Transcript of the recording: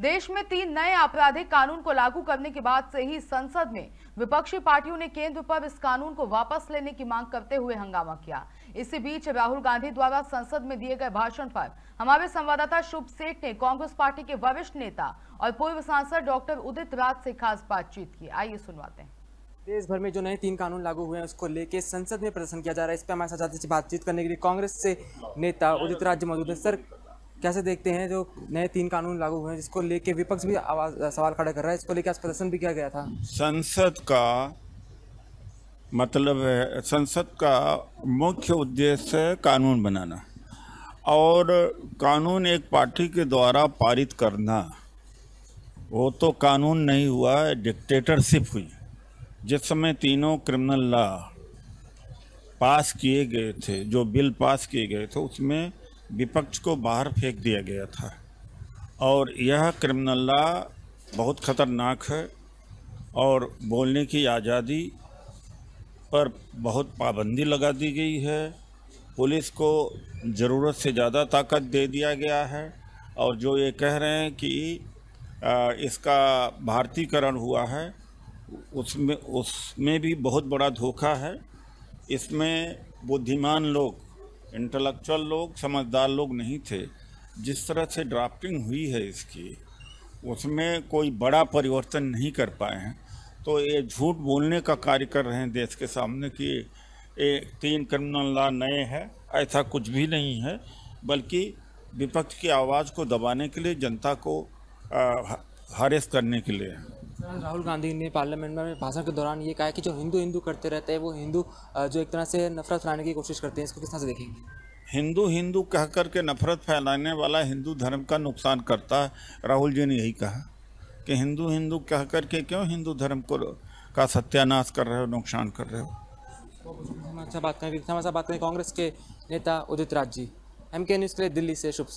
देश में तीन नए आपराधिक कानून को लागू करने के बाद से ही संसद में विपक्षी पार्टियों ने केंद्र पर इस कानून को वापस लेने की मांग करते हुए हंगामा किया इसी बीच राहुल गांधी द्वारा संसद में दिए गए भाषण पर हमारे संवाददाता शुभ सेठ ने कांग्रेस पार्टी के वरिष्ठ नेता और पूर्व सांसद डॉक्टर उदित राज से खास बातचीत की आइए सुनवाते हैं देश भर में जो नए तीन कानून लागू हुए हैं उसको लेके संसद में प्रदर्शन किया जा रहा है इस पर हमारे साथ बातचीत करने के लिए कांग्रेस से नेता उदित राज मौजूद है सर कैसे देखते हैं जो नए तीन कानून लागू हुए हैं जिसको लेके विपक्ष भी आवाज सवाल खड़ा कर रहा है इसको लेके आज प्रदर्शन भी किया गया था संसद का मतलब है संसद का मुख्य उद्देश्य है कानून बनाना और कानून एक पार्टी के द्वारा पारित करना वो तो कानून नहीं हुआ डिक्टेटरशिप हुई जिस समय तीनों क्रिमिनल लॉ पास किए गए थे जो बिल पास किए गए थे उसमें विपक्ष को बाहर फेंक दिया गया था और यह क्रिमिनल लॉ बहुत ख़तरनाक है और बोलने की आज़ादी पर बहुत पाबंदी लगा दी गई है पुलिस को ज़रूरत से ज़्यादा ताकत दे दिया गया है और जो ये कह रहे हैं कि इसका भारतीकरण हुआ है उसमें उसमें भी बहुत बड़ा धोखा है इसमें बुद्धिमान लोग इंटेलेक्चुअल लोग समझदार लोग नहीं थे जिस तरह से ड्राफ्टिंग हुई है इसकी उसमें कोई बड़ा परिवर्तन नहीं कर पाए हैं तो ये झूठ बोलने का कार्य कर रहे हैं देश के सामने कि ये तीन क्रिमिनल लॉ नए हैं ऐसा कुछ भी नहीं है बल्कि विपक्ष की आवाज़ को दबाने के लिए जनता को हरेस करने के लिए है राहुल गांधी ने पार्लियामेंट में भाषण के दौरान ये कहा कि जो हिंदू हिंदू करते रहते हैं वो हिंदू जो एक तरह से नफरत फैलाने की कोशिश करते हैं इसको किस तरह से देखेंगे हिंदू हिंदू कह करके नफरत फैलाने वाला हिंदू धर्म का नुकसान करता है राहुल जी ने यही कहा कि हिंदू हिंदू कह करके क्यों हिंदू धर्म को का सत्यानाश कर रहे हो नुकसान कर रहे हो अच्छा बात करें बात करें कांग्रेस के नेता उदित राज जी एम के न्यूज़ के लिए दिल्ली से शुभ से